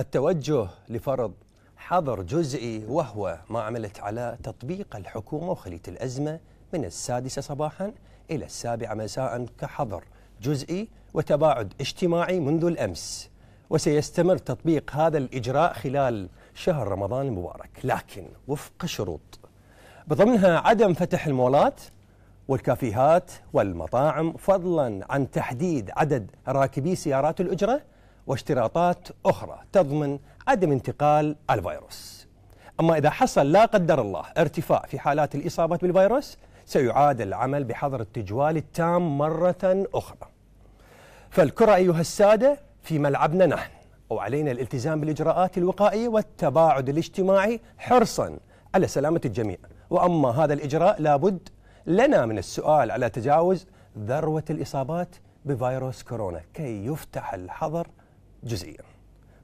التوجه لفرض حظر جزئي وهو ما عملت على تطبيق الحكومة وخلية الأزمة من السادسة صباحا إلى السابعة مساء كحظر جزئي وتباعد اجتماعي منذ الأمس وسيستمر تطبيق هذا الإجراء خلال شهر رمضان المبارك لكن وفق شروط بضمنها عدم فتح المولات والكافيهات والمطاعم فضلا عن تحديد عدد راكبي سيارات الأجرة واشتراطات أخرى تضمن عدم انتقال الفيروس أما إذا حصل لا قدر الله ارتفاع في حالات الإصابة بالفيروس سيعاد العمل بحظر التجوال التام مرة أخرى فالكرة أيها السادة في ملعبنا نحن وعلينا الالتزام بالإجراءات الوقائية والتباعد الاجتماعي حرصا على سلامة الجميع وأما هذا الإجراء لابد لنا من السؤال على تجاوز ذروة الإصابات بفيروس كورونا كي يفتح الحظر جزئيا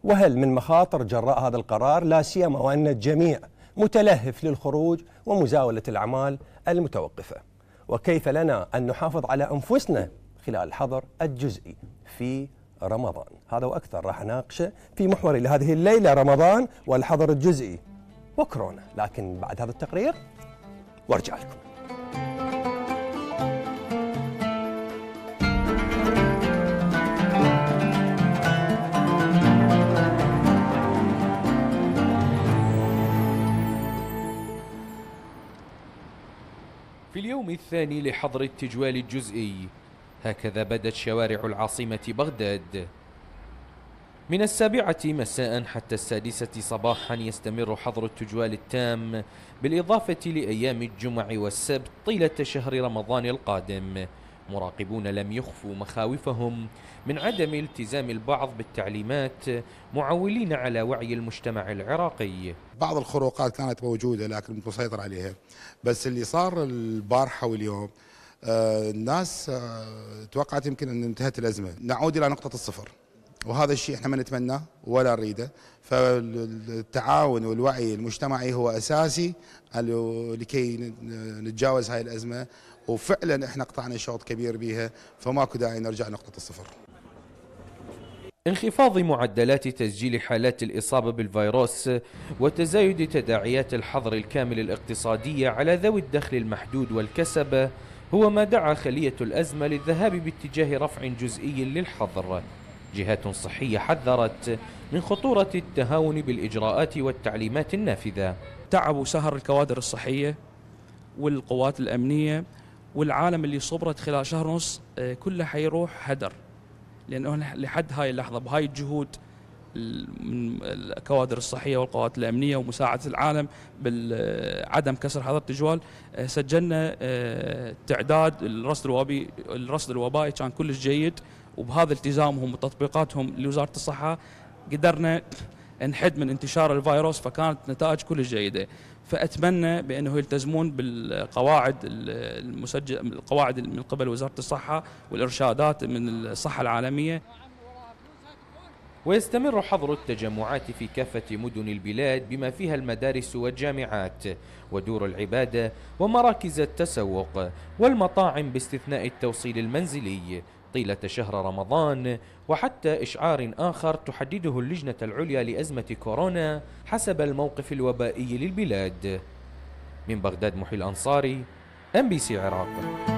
وهل من مخاطر جراء هذا القرار لا سيما وأن الجميع متلهف للخروج ومزاولة الأعمال المتوقفة وكيف لنا أن نحافظ على أنفسنا خلال الحظر الجزئي في رمضان هذا وأكثر راح أناقشه في محوري لهذه الليلة رمضان والحظر الجزئي وكورونا لكن بعد هذا التقرير وارجع لكم في اليوم الثاني لحظر التجوال الجزئي هكذا بدت شوارع العاصمة بغداد من السابعة مساء حتى السادسة صباحا يستمر حظر التجوال التام بالإضافة لأيام الجمعة والسبت طيلة شهر رمضان القادم مراقبون لم يخفوا مخاوفهم من عدم التزام البعض بالتعليمات معولين على وعي المجتمع العراقي بعض الخروقات كانت موجودة لكن مسيطر عليها بس اللي صار البارحة واليوم آه، الناس آه، توقعت يمكن أن انتهت الأزمة نعود إلى نقطة الصفر وهذا الشيء احنا ما نتمناه ولا نريده فالتعاون والوعي المجتمعي هو اساسي لكي نتجاوز هاي الازمه وفعلا احنا قطعنا شوط كبير بها فماكو داعي نرجع نقطه الصفر انخفاض معدلات تسجيل حالات الإصابة بالفيروس وتزايد تداعيات الحظر الكامل الاقتصادية على ذوي الدخل المحدود والكسب هو ما دعا خلية الأزمة للذهاب باتجاه رفع جزئي للحظر جهات صحية حذرت من خطورة التهاون بالإجراءات والتعليمات النافذة تعب وسهر الكوادر الصحية والقوات الأمنية والعالم اللي صبرت خلال شهر ونص آه، كله حيروح هدر لانه لحد هاي اللحظه بهاي الجهود من الكوادر الصحيه والقوات الامنيه ومساعده العالم بعدم آه، كسر حظر التجوال آه، سجلنا تعداد الرصد الوبائي الرصد الوبائي كان كلش جيد وبهذا التزامهم وتطبيقاتهم لوزاره الصحه قدرنا انحد من انتشار الفيروس فكانت نتائج كل جيده فاتمنى بانه يلتزمون بالقواعد المسجل القواعد من قبل وزاره الصحه والارشادات من الصحه العالميه ويستمر حظر التجمعات في كافة مدن البلاد بما فيها المدارس والجامعات ودور العبادة ومراكز التسوق والمطاعم باستثناء التوصيل المنزلي طيلة شهر رمضان وحتى إشعار آخر تحدده اللجنة العليا لأزمة كورونا حسب الموقف الوبائي للبلاد من بغداد محي الأنصاري أم بي سي عراق